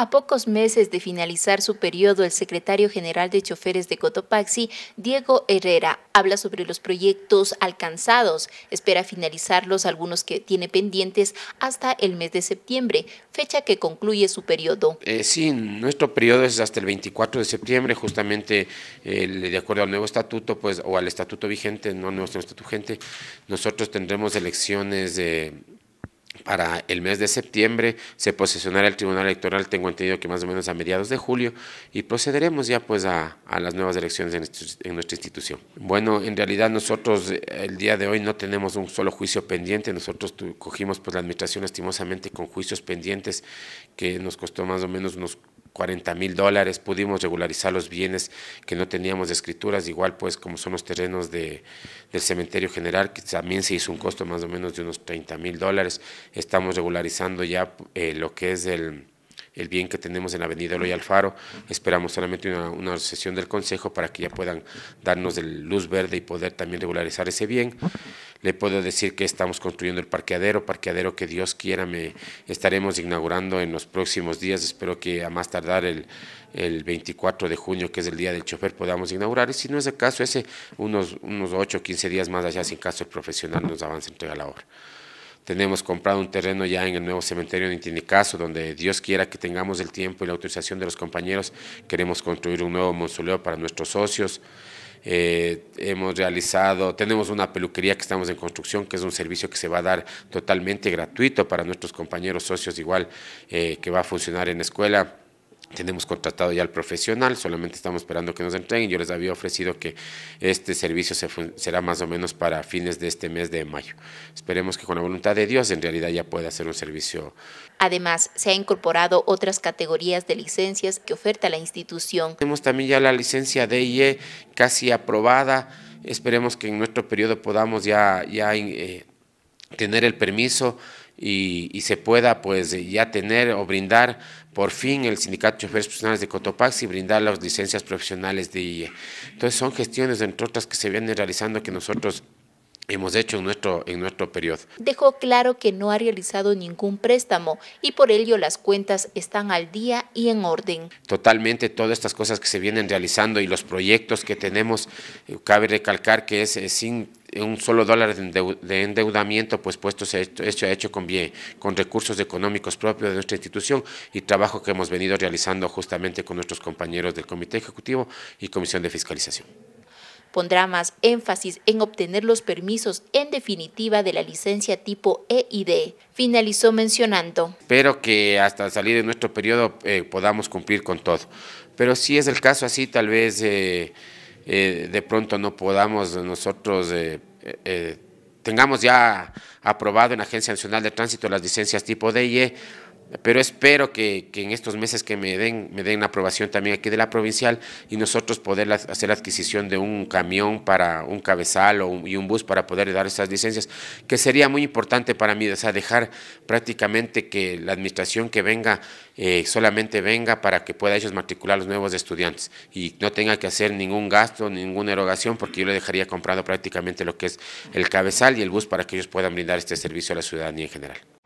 A pocos meses de finalizar su periodo, el secretario general de choferes de Cotopaxi, Diego Herrera, habla sobre los proyectos alcanzados. Espera finalizarlos algunos que tiene pendientes hasta el mes de septiembre, fecha que concluye su periodo. Eh, sí, nuestro periodo es hasta el 24 de septiembre, justamente de acuerdo al nuevo estatuto pues, o al estatuto vigente, no nuestro estatuto vigente, nosotros tendremos elecciones. de para el mes de septiembre se posicionará el Tribunal Electoral, tengo entendido que más o menos a mediados de julio, y procederemos ya pues a, las nuevas elecciones en, nuestra institución. Bueno, en realidad nosotros eh, el día de hoy no tenemos un solo juicio pendiente, nosotros cogimos pues la administración lastimosamente con juicios pendientes que nos costó más o menos unos 40 mil dólares, pudimos regularizar los bienes que no teníamos de escrituras, igual pues como son los terrenos del cementerio general, que también se hizo un costo más o menos de unos 30 mil dólares, estamos regularizando ya eh, lo que es el, el bien que tenemos en la avenida Eloy Alfaro, esperamos solamente una, una, sesión del consejo para que ya puedan darnos el luz verde y poder también regularizar ese bien le puedo decir que estamos construyendo el parqueadero, parqueadero que Dios quiera me estaremos inaugurando en los próximos días, espero que a más tardar el, 24 de junio, que es el día del chofer, podamos inaugurar, y si no es el caso, ese unos, unos 8 o 15 días más allá, sin caso el profesional nos avance toda la obra. Tenemos comprado un terreno ya en el nuevo cementerio de Intinicaso, donde Dios quiera que tengamos el tiempo y la autorización de los compañeros. Queremos construir un nuevo mausoleo para nuestros socios. Eh, hemos realizado, tenemos una peluquería que estamos en construcción, que es un servicio que se va a dar totalmente gratuito para nuestros compañeros socios, igual eh, que va a funcionar en escuela. Tenemos contratado ya al profesional, solamente estamos esperando que nos entreguen. Yo les había ofrecido que este servicio se será más o menos para fines de este mes de mayo. Esperemos que con la voluntad de Dios en realidad ya pueda ser un servicio. Además, se ha incorporado otras categorías de licencias que oferta la institución. Tenemos también ya la licencia DIE e, casi aprobada. Esperemos que en nuestro periodo podamos ya, ya eh, tener el permiso y, se pueda pues ya tener o brindar por fin el Sindicato de Choferes Profesionales de Cotopaxi y brindar las licencias profesionales de IE. Entonces son gestiones, entre otras, que se vienen realizando que nosotros hemos hecho en nuestro, en nuestro periodo. Dejó claro que no ha realizado ningún préstamo y por ello las cuentas están al día y en orden. Totalmente, todas estas cosas que se vienen realizando y los proyectos que tenemos, eh, cabe recalcar que es, es eh, sin un solo dólar de endeudamiento, pues puesto se ha hecho, hecho, hecho con, bien, con recursos económicos propios de nuestra institución y trabajo que hemos venido realizando justamente con nuestros compañeros del Comité Ejecutivo y Comisión de Fiscalización. Pondrá más énfasis en obtener los permisos en definitiva de la licencia tipo E D finalizó mencionando. Espero que hasta salir de nuestro periodo eh, podamos cumplir con todo, pero si es el caso así, tal vez... Eh, eh, de pronto no podamos nosotros eh, eh, tengamos ya aprobado en la Agencia Nacional de Tránsito las licencias tipo DIE pero espero que, en estos meses que me den, me den aprobación también aquí de la provincial y nosotros poder hacer la adquisición de un camión para un cabezal o y un bus para poder dar esas licencias, que sería muy importante para mí, o sea, dejar prácticamente que la administración que venga eh, solamente venga para que pueda ellos matricular los nuevos estudiantes y no tenga que hacer ningún gasto, ninguna erogación, porque yo le dejaría comprado prácticamente lo que es el cabezal y el bus para que ellos puedan brindar este servicio a la ciudadanía en general.